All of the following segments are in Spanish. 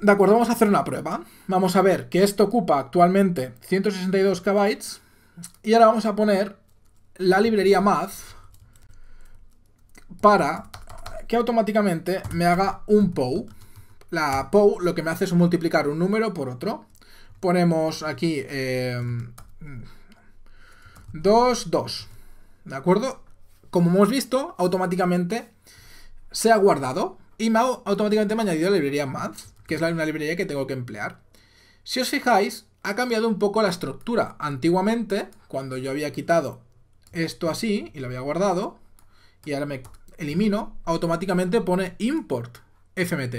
De acuerdo, vamos a hacer una prueba. Vamos a ver que esto ocupa actualmente 162 KB y ahora vamos a poner la librería Math para que automáticamente me haga un POW. La POW lo que me hace es multiplicar un número por otro. Ponemos aquí 2, eh, 2. ¿De acuerdo? Como hemos visto, automáticamente se ha guardado y me automáticamente me ha añadido la librería Math que es la misma librería que tengo que emplear. Si os fijáis, ha cambiado un poco la estructura. Antiguamente, cuando yo había quitado esto así y lo había guardado, y ahora me elimino, automáticamente pone import fmt.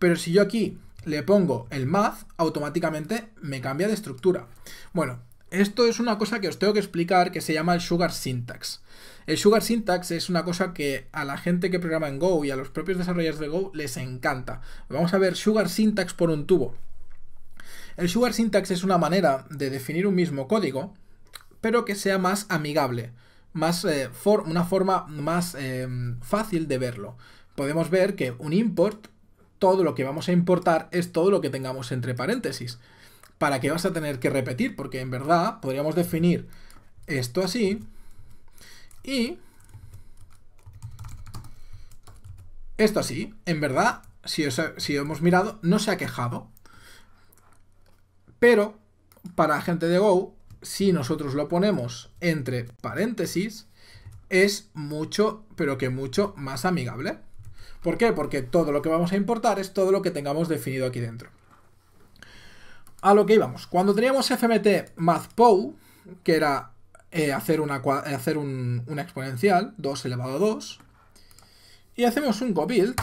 Pero si yo aquí le pongo el math, automáticamente me cambia de estructura. Bueno, esto es una cosa que os tengo que explicar que se llama el Sugar Syntax. El Sugar Syntax es una cosa que a la gente que programa en Go y a los propios desarrolladores de Go les encanta. Vamos a ver Sugar Syntax por un tubo. El Sugar Syntax es una manera de definir un mismo código, pero que sea más amigable, más, eh, una forma más em, fácil de verlo. Podemos ver que un import, todo lo que vamos a importar es todo lo que tengamos entre paréntesis para qué vas a tener que repetir, porque en verdad podríamos definir esto así y esto así. En verdad, si, si hemos mirado, no se ha quejado. Pero para gente de Go, si nosotros lo ponemos entre paréntesis, es mucho, pero que mucho más amigable. ¿Por qué? Porque todo lo que vamos a importar es todo lo que tengamos definido aquí dentro a lo que íbamos. Cuando teníamos FMT MathPow, que era eh, hacer, una, eh, hacer un, exponencial, 2 elevado a 2, y hacemos un GoBuild,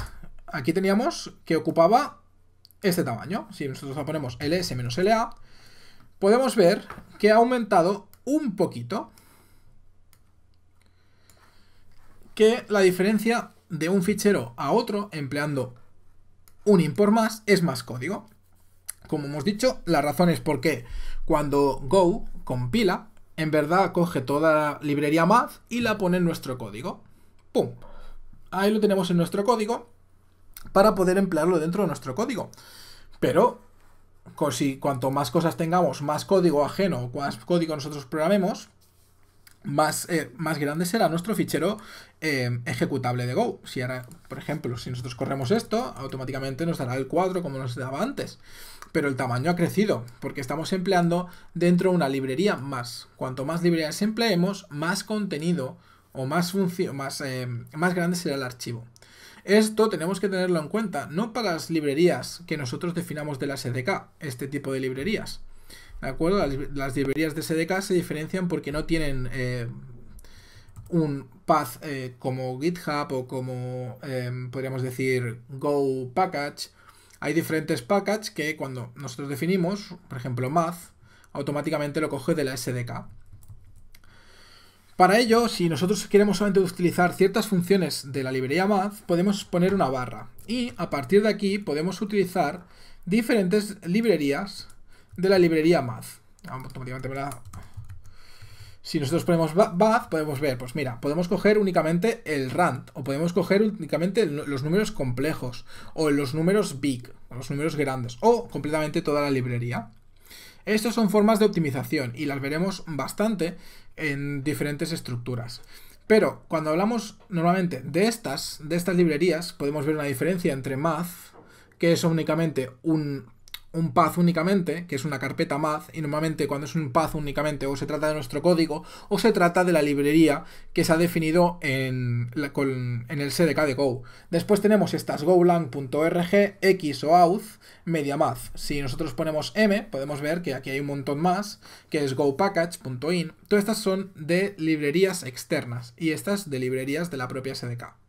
aquí teníamos que ocupaba este tamaño. Si nosotros lo ponemos ls menos la, podemos ver que ha aumentado un poquito que la diferencia de un fichero a otro empleando un import más es más código. Como hemos dicho, la razón es porque cuando Go compila, en verdad coge toda la librería math y la pone en nuestro código. ¡Pum! Ahí lo tenemos en nuestro código para poder emplearlo dentro de nuestro código. Pero si cuanto más cosas tengamos, más código ajeno o más código nosotros programemos, más, eh, más grande será nuestro fichero eh, ejecutable de Go. Si ahora, por ejemplo, si nosotros corremos esto, automáticamente nos dará el cuadro como nos daba antes. Pero el tamaño ha crecido, porque estamos empleando dentro una librería más. Cuanto más librerías empleemos, más contenido o más, más, eh, más grande será el archivo. Esto tenemos que tenerlo en cuenta, no para las librerías que nosotros definamos de la SDK, este tipo de librerías, acuerdo? Las, librerías de SDK se diferencian porque no tienen eh, un path eh, como GitHub o como, em, podríamos decir, Go Package. Hay diferentes packages que cuando nosotros definimos, por ejemplo, math, automáticamente lo coge de la SDK. Para ello, si nosotros queremos solamente utilizar ciertas funciones de la librería math, podemos poner una barra. Y a partir de aquí podemos utilizar diferentes librerías de la librería math. Ah, si nosotros ponemos bath, podemos ver, pues mira, podemos coger únicamente el rand, o podemos coger únicamente los números complejos, o los números big, los números grandes, o completamente toda la librería. Estas son formas de optimización y las veremos bastante en diferentes estructuras. Pero cuando hablamos normalmente de estas, de estas librerías, podemos ver una diferencia entre math, que es únicamente un un path únicamente, que es una carpeta math, y normalmente cuando es un path únicamente o se trata de nuestro código o se trata de la librería que se ha definido en, en el SDK de Go. Después tenemos estas golang.org, x o media math. Si nosotros ponemos m, podemos ver que aquí hay un montón más, que es gopackage.in. Todas estas son de librerías externas y estas de librerías de la propia SDK.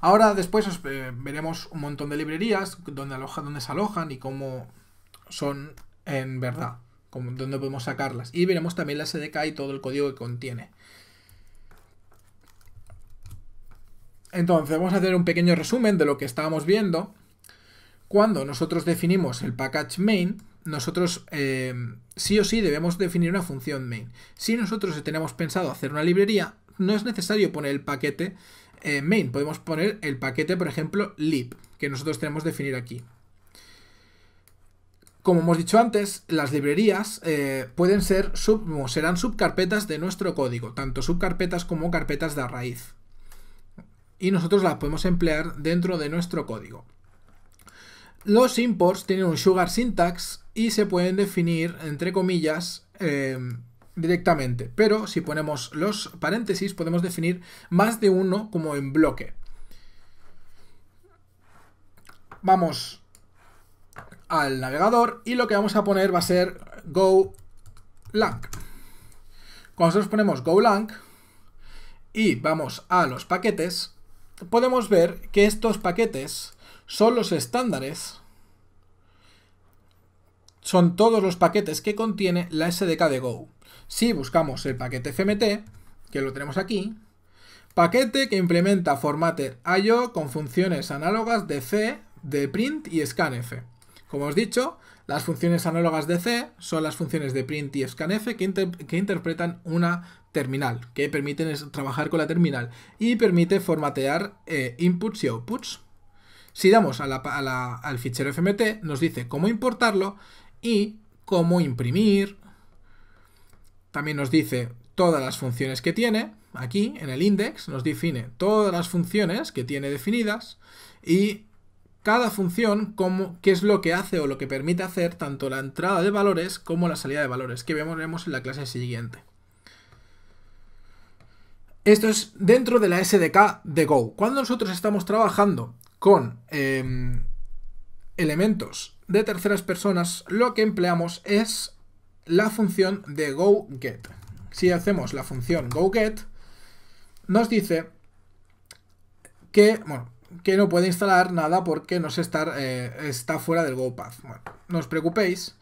Ahora después eh, veremos un montón de librerías donde, aloja, donde se alojan y cómo son en verdad, dónde podemos sacarlas. Y veremos también la SDK y todo el código que contiene. Entonces, vamos a hacer un pequeño resumen de lo que estábamos viendo. Cuando nosotros definimos el package main, nosotros eh, sí o sí debemos definir una función main. Si nosotros tenemos pensado hacer una librería, no es necesario poner el paquete eh, main. Podemos poner el paquete, por ejemplo, lib, que nosotros tenemos definir aquí. Como hemos dicho antes, las librerías eh, pueden ser sub, serán subcarpetas de nuestro código, tanto subcarpetas como carpetas de raíz. Y nosotros las podemos emplear dentro de nuestro código. Los imports tienen un sugar syntax y se pueden definir, entre comillas, eh, directamente, pero si ponemos los paréntesis podemos definir más de uno como en bloque. Vamos al navegador y lo que vamos a poner va a ser go lang. Cuando nosotros ponemos go lang y vamos a los paquetes, podemos ver que estos paquetes son los estándares, son todos los paquetes que contiene la SDK de Go. Si buscamos el paquete FMT, que lo tenemos aquí, paquete que implementa formatter I.O. con funciones análogas de C, de print y scanf. Como os he dicho, las funciones análogas de C son las funciones de print y scanf que, que interpretan una terminal, que permiten trabajar con la terminal y permite formatear eh, inputs y outputs. Si damos al fichero FMT, nos dice cómo importarlo y cómo imprimir, también nos dice todas las funciones que tiene. Aquí, en el index, nos define todas las funciones que tiene definidas y cada función, como qué es lo que hace o lo que permite hacer tanto la entrada de valores como la salida de valores, que veremos en la clase siguiente. Esto es dentro de la SDK de Go. Cuando nosotros estamos trabajando con em, elementos de terceras personas, lo que empleamos es la función de go get. Si hacemos la función go get, nos dice que, que no puede instalar nada porque no está, eh, está fuera del go path. no os preocupéis,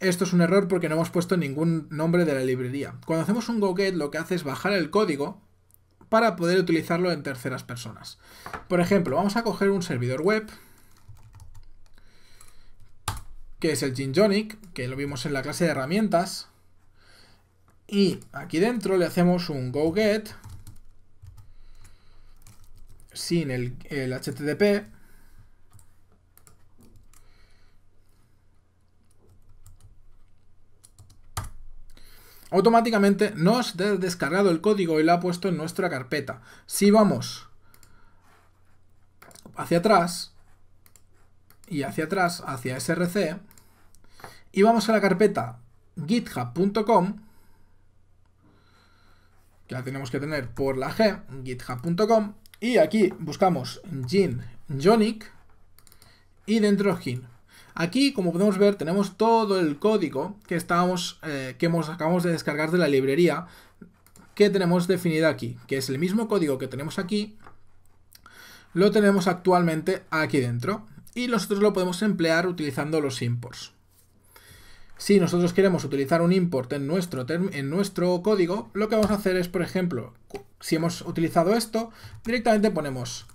esto es un error porque no hemos puesto ningún nombre de la librería. Cuando hacemos un goGet lo que hace es bajar el código para poder utilizarlo en terceras personas. Por ejemplo, vamos a coger un servidor web que es el ginjonic, que lo vimos en la clase de herramientas. Y aquí dentro le hacemos un go get sin el, el HTTP. Automáticamente nos ha descargado el código y lo ha puesto en nuestra carpeta. Si vamos hacia atrás, y hacia atrás, hacia src, y vamos a la carpeta github.com, que la tenemos que tener por la G, github.com, y aquí buscamos gin Jonic y dentro gin. Aquí, como podemos ver, tenemos todo el código que, estábamos, eh, que hemos, acabamos de descargar de la librería que tenemos definida aquí, que es el mismo código que tenemos aquí, lo tenemos actualmente aquí dentro y nosotros lo podemos emplear utilizando los imports. Si nosotros queremos utilizar un import en nuestro, en nuestro código, lo que vamos a hacer es, por ejemplo, si hemos utilizado esto, directamente ponemos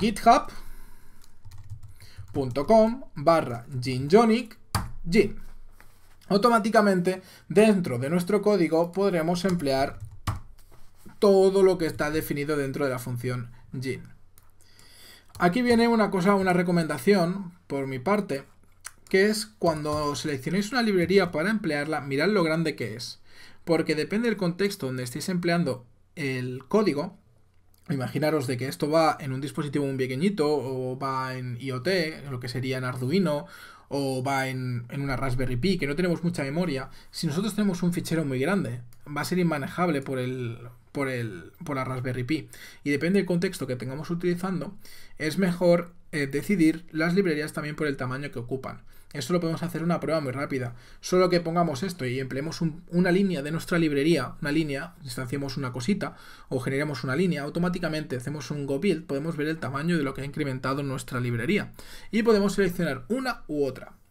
github.com barra ginjonic gin. Automáticamente, dentro de nuestro código, podremos emplear todo lo que está definido dentro de la función gin. Aquí viene una cosa, una recomendación por mi parte, que es cuando seleccionéis una librería para emplearla, mirad lo grande que es. Porque depende del contexto donde estéis empleando el código, imaginaros de que esto va en un dispositivo muy pequeñito, o va en IoT, lo que sería en Arduino, o va en, en, una Raspberry Pi, que no tenemos mucha memoria, si nosotros tenemos un fichero muy grande, va a ser inmanejable por el, por, el, por la Raspberry Pi. Y depende del contexto que tengamos utilizando, es mejor eh, decidir las librerías también por el tamaño que ocupan. Esto lo podemos hacer una prueba muy rápida. Solo que pongamos esto y empleemos una línea de nuestra librería, una línea, instanciemos una cosita o generamos una línea, automáticamente hacemos un go build, podemos ver el tamaño de lo que ha incrementado nuestra librería. Y podemos seleccionar una u otra.